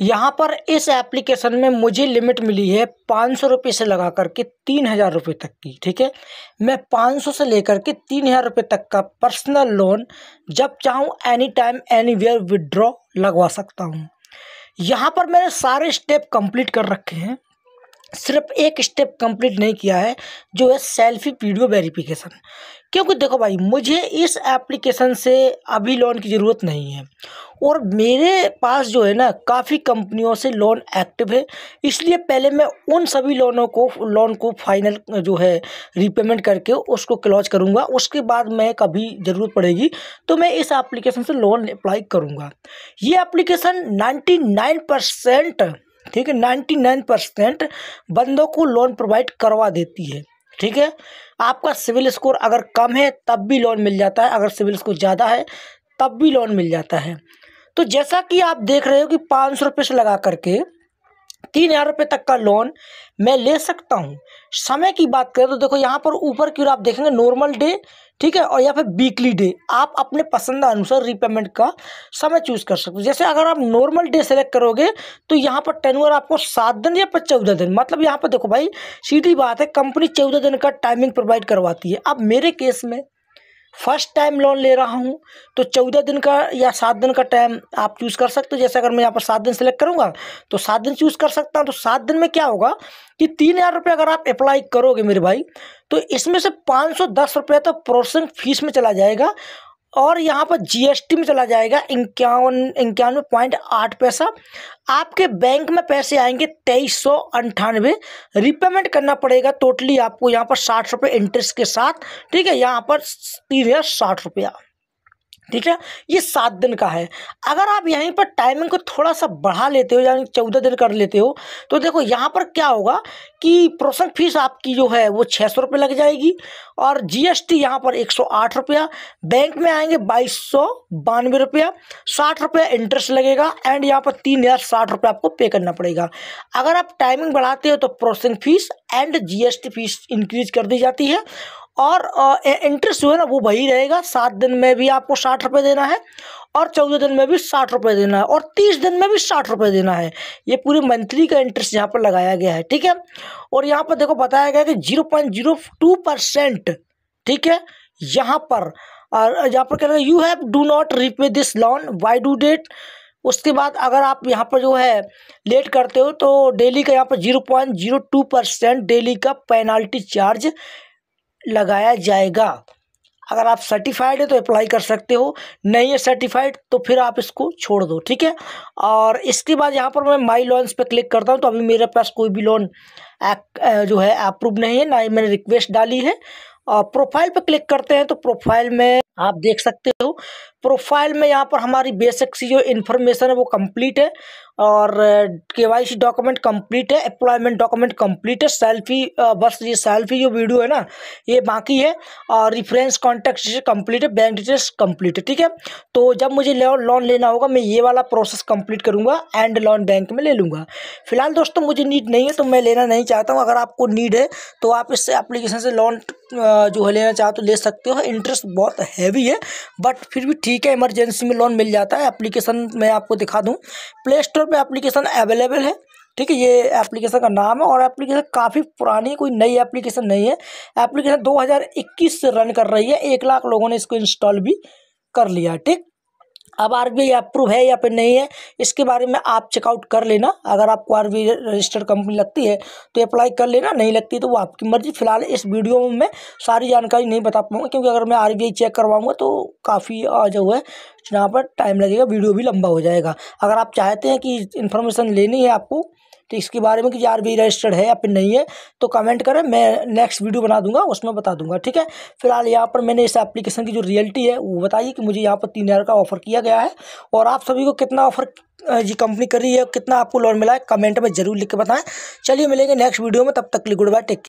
यहाँ पर इस एप्लीकेशन में मुझे लिमिट मिली है पाँच सौ रुपये से लगा कर के तीन हज़ार रुपये तक की ठीक है मैं पाँच सौ से लेकर के तीन हज़ार रुपये तक का पर्सनल लोन जब चाहूँ any time anywhere withdraw लगवा सकता हूँ यहाँ पर मैंने सारे स्टेप कंप्लीट कर रखे हैं सिर्फ एक स्टेप कंप्लीट नहीं किया है जो है सेल्फी वीडियो वेरिफिकेशन क्योंकि देखो भाई मुझे इस एप्लीकेशन से अभी लोन की ज़रूरत नहीं है और मेरे पास जो है ना काफ़ी कंपनियों से लोन एक्टिव है इसलिए पहले मैं उन सभी लोनों को लोन को फाइनल जो है रिपेमेंट करके उसको क्लोज करूँगा उसके बाद मैं कभी ज़रूरत पड़ेगी तो मैं इस एप्लीकेशन से लोन अप्लाई करूँगा ये एप्लीकेशन नाइन्टी नाइन परसेंट ठीक है नाइन्टी नाइन परसेंट बंदों को लोन प्रोवाइड करवा देती है ठीक है आपका सिविल स्कोर अगर कम है तब भी लोन मिल जाता है अगर सिविल स्कोर ज़्यादा है तब भी लोन मिल जाता है तो जैसा कि आप देख रहे हो कि पाँच सौ रुपये से लगा करके तीन हजार रुपये तक का लोन मैं ले सकता हूँ समय की बात करें तो देखो यहाँ पर ऊपर की ओर आप देखेंगे नॉर्मल डे ठीक है और या फिर वीकली डे आप अपने पसंद अनुसार रीपेमेंट का समय चूज कर सकते हो जैसे अगर आप नॉर्मल डे सेलेक्ट करोगे तो यहाँ पर टेनवर आपको सात दिन या फिर चौदह दिन मतलब यहाँ पर देखो भाई सीधी बात है कंपनी चौदह दिन का टाइमिंग प्रोवाइड करवाती है अब मेरे केस में फर्स्ट टाइम लोन ले रहा हूँ तो चौदह दिन का या सात दिन का टाइम आप चूज़ कर सकते हो जैसे अगर मैं यहाँ पर सात दिन सेलेक्ट करूँगा तो सात दिन चूज़ कर सकता हूँ तो सात दिन में क्या होगा कि तीन हज़ार रुपये अगर आप अप्लाई करोगे मेरे भाई तो इसमें से पाँच सौ दस रुपये तो प्रोसेसिंग फीस में चला जाएगा और यहाँ पर जीएसटी में चला जाएगा इक्यावन इक्यानवे पॉइंट आठ पैसा आपके बैंक में पैसे आएंगे तेईस सौ अंठानवे रिपेमेंट करना पड़ेगा टोटली आपको यहाँ पर साठ रुपये इंटरेस्ट के साथ ठीक है यहाँ पर तीन हज़ार साठ रुपया ठीक है ये सात दिन का है अगर आप यहीं पर टाइमिंग को थोड़ा सा बढ़ा लेते हो यानी चौदह दिन कर लेते हो तो देखो यहाँ पर क्या होगा कि प्रोसेसिंग फीस आपकी जो है वो छः सौ रुपये लग जाएगी और जीएसटी यहाँ पर एक सौ आठ रुपया बैंक में आएंगे बाईस सौ बानवे रुपया साठ रुपया इंटरेस्ट लगेगा एंड यहाँ पर तीन हज़ार साठ रुपया आपको पे करना पड़ेगा अगर आप टाइमिंग बढ़ाते हो तो processing fees and GST fees increase कर दी जाती है और इंटरेस्ट जो है ना वो वही रहेगा सात दिन में भी आपको साठ रुपये देना है और चौदह दिन में भी साठ रुपये देना है और तीस दिन में भी साठ रुपये देना है ये पूरे मंथली का इंटरेस्ट यहाँ पर लगाया गया है ठीक है और यहाँ पर देखो बताया गया कि zero point zero two percent ठीक है यहाँ पर और यहाँ पर कह रहे हैं you have do not repay this loan by due date उसके बाद अगर आप यहाँ पर जो है लेट करते हो तो डेली का यहाँ पर zero point zero two percent daily का पेनाल्टी चार्ज लगाया जाएगा अगर आप सर्टिफाइड है तो अप्लाई कर सकते हो नहीं है सर्टिफाइड तो फिर आप इसको छोड़ दो ठीक है और इसके बाद यहाँ पर मैं माई लोन्स पे क्लिक करता हूँ तो अभी मेरे पास कोई भी लोन जो है अप्रूव नहीं है ना ही मैंने रिक्वेस्ट डाली है और प्रोफाइल पे क्लिक करते हैं तो प्रोफाइल में आप देख सकते हो प्रोफाइल में यहाँ पर हमारी बेसिक सी जो इन्फॉर्मेशन है वो कंप्लीट है और के वाई सी डॉक्यूमेंट कंप्लीट है एम्प्लॉयमेंट डॉक्यूमेंट कंप्लीट है सेल्फी बस ये सेल्फी जो वीडियो है ना ये बाकी है और रिफरेंस कॉन्टैक्ट कंप्लीट है बैंक डिटेल्स कंप्लीट है ठीक है तो जब मुझे लोन लेना होगा मैं ये वाला प्रोसेस कम्प्लीट करूँगा एंड लोन बैंक में ले लूँगा फिलहाल दोस्तों मुझे नीड नहीं है तो मैं लेना नहीं चाहता हूँ अगर आपको नीड है तो आप इस एप्लीकेशन से लोन जो है लेना चाहते तो ले सकते हो इंटरेस्ट बहुत है हैवी है बट फिर भी ठीक है इमरजेंसी में लोन मिल जाता है एप्लीकेशन मैं आपको दिखा दूँ प्ले स्टोर पर एप्लीकेशन अवेलेबल है ठीक है ये एप्लीकेशन का नाम है और एप्लीकेशन काफ़ी पुरानी कोई नई एप्लीकेशन नहीं है एप्लीकेशन 2021 से रन कर रही है एक लाख लोगों ने इसको इंस्टॉल भी कर लिया ठीक अब आर बी अप्रूव है या फिर नहीं है इसके बारे में आप चेकआउट कर लेना अगर आपको आर बी रजिस्टर्ड कंपनी लगती है तो अप्लाई कर लेना नहीं लगती तो वो आपकी मर्ज़ी फिलहाल इस वीडियो में मैं सारी जानकारी नहीं बता पाऊँगा क्योंकि अगर मैं आर बी आई चेक करवाऊँगा तो काफ़ी जो है यहाँ पर टाइम लगेगा वीडियो भी लंबा हो जाएगा अगर आप चाहते हैं कि इन्फॉर्मेशन लेनी है आपको तो इसके बारे में कि आर बी रजिस्टर्ड है या फिर नहीं है तो कमेंट करें मैं नेक्स्ट वीडियो बना दूंगा उसमें बता दूंगा ठीक है फिलहाल यहाँ पर मैंने इस एप्लीकेशन की जो रियलिटी है वो बताइए कि मुझे यहाँ पर तीन हज़ार का ऑफर किया गया है और आप सभी को कितना ऑफर जी कंपनी कर रही है कितना आपको लोन मिला है कमेंट में जरूर लिख के बताएं चलिए मिलेंगे नेक्स्ट वीडियो में तब तक लिख गुड बाय टेक